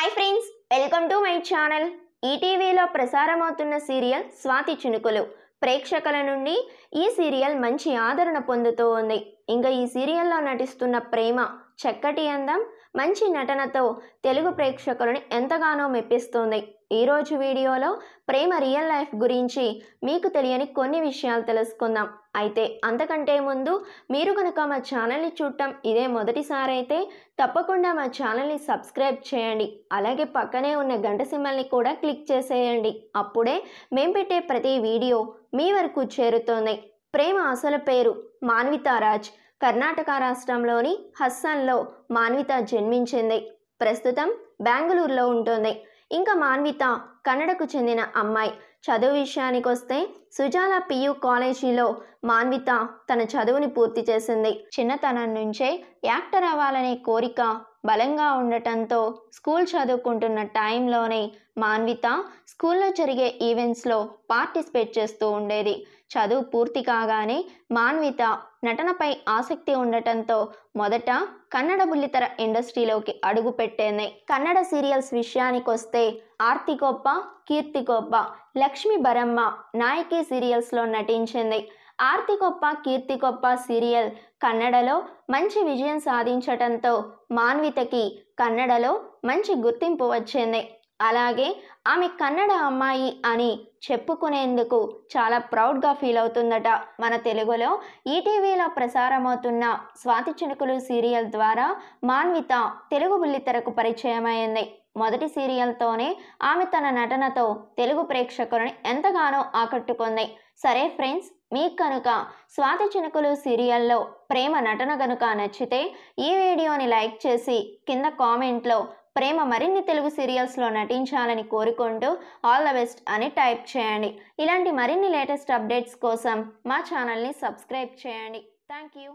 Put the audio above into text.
hi friends welcome to my channel ఈటీవీలో ప్రసారమవుతున్న serial Swathi చినుకులు ప్రేక్షకుల నుండి ఈ సీరియల్ మంచి ఆదరణ పొందుతూ ఉంది ఇంకా ఈ సీరియల్లో నటిస్తున్న ప్రేమ చక్కటి అందం మంచి నటనతో తెలుగు ప్రేక్షకులను ఎంతగానో మెప్పిస్తుంది ఈరోజు వీడియోలో ప్రేమ రియల్ లైఫ్ గురించి మీకు తెలియని కొన్ని విషయాలు తెలుసుకుందాం అయితే అంతకంటే ముందు మీరు కనుక మా ఛానల్ని చూడటం ఇదే మొదటిసారి అయితే తప్పకుండా మా ఛానల్ని సబ్స్క్రైబ్ చేయండి అలాగే పక్కనే ఉన్న గంట సింబల్ని కూడా క్లిక్ చేసేయండి అప్పుడే మేం పెట్టే ప్రతి వీడియో మీ వరకు చేరుతుంది ప్రేమ అసలు పేరు మాన్వితారాజ్ కర్ణాటక రాష్ట్రంలోని హస్సన్లో మాన్విత జన్మించింది ప్రస్తుతం బెంగళూరులో ఉంటుంది ఇంకా మాన్విత కన్నడకు చెందిన అమ్మాయి చదువు విషయానికి వస్తే సుజాల పియు కాలేజీలో మాన్విత తన చదువుని పూర్తి చేసింది చిన్నతనం నుంచే యాక్టర్ అవ్వాలనే కోరిక బలంగా ఉండటంతో స్కూల్ చదువుకుంటున్న టైంలోనే మాన్విత స్కూల్లో జరిగే ఈవెంట్స్లో పార్టిసిపేట్ చేస్తూ ఉండేది చదువు పూర్తి కాగానే మాన్విత నటనపై ఆసక్తి ఉండటంతో మొదట కన్నడ బుల్లితెర ఇండస్ట్రీలోకి అడుగుపెట్టేంది కన్నడ సీరియల్స్ విషయానికొస్తే ఆర్తికొప్ప కీర్తికొప్ప లక్ష్మి బరమ్మ నాయకి సీరియల్స్లో నటించింది ఆర్తి గొప్ప కీర్తి గొప్ప సీరియల్ కన్నడలో మంచి విజయం సాధించటంతో మాన్వితకి కన్నడలో మంచి గుర్తింపు వచ్చింది అలాగే ఆమె కన్నడ అమ్మాయి అని చెప్పుకునేందుకు చాలా ప్రౌడ్గా ఫీల్ అవుతుందట మన తెలుగులో ఈటీవీలో ప్రసారమవుతున్న స్వాతి చినుకులు సీరియల్ ద్వారా మాన్విత తెలుగు బుల్లితెరకు పరిచయమైంది మొదటి సీరియల్తోనే ఆమె తన నటనతో తెలుగు ప్రేక్షకులను ఎంతగానో ఆకట్టుకుంది సరే ఫ్రెండ్స్ మీకు కనుక స్వాతి చినుకులు సీరియల్లో ప్రేమ నటన కనుక నచ్చితే ఈ వీడియోని లైక్ చేసి కింద కామెంట్లో ప్రేమ మరిన్ని తెలుగు సీరియల్స్లో నటించాలని కోరుకుంటూ ఆల్ ద బెస్ట్ అని టైప్ చేయండి ఇలాంటి మరిన్ని లేటెస్ట్ అప్డేట్స్ కోసం మా ఛానల్ని సబ్స్క్రైబ్ చేయండి థ్యాంక్ యూ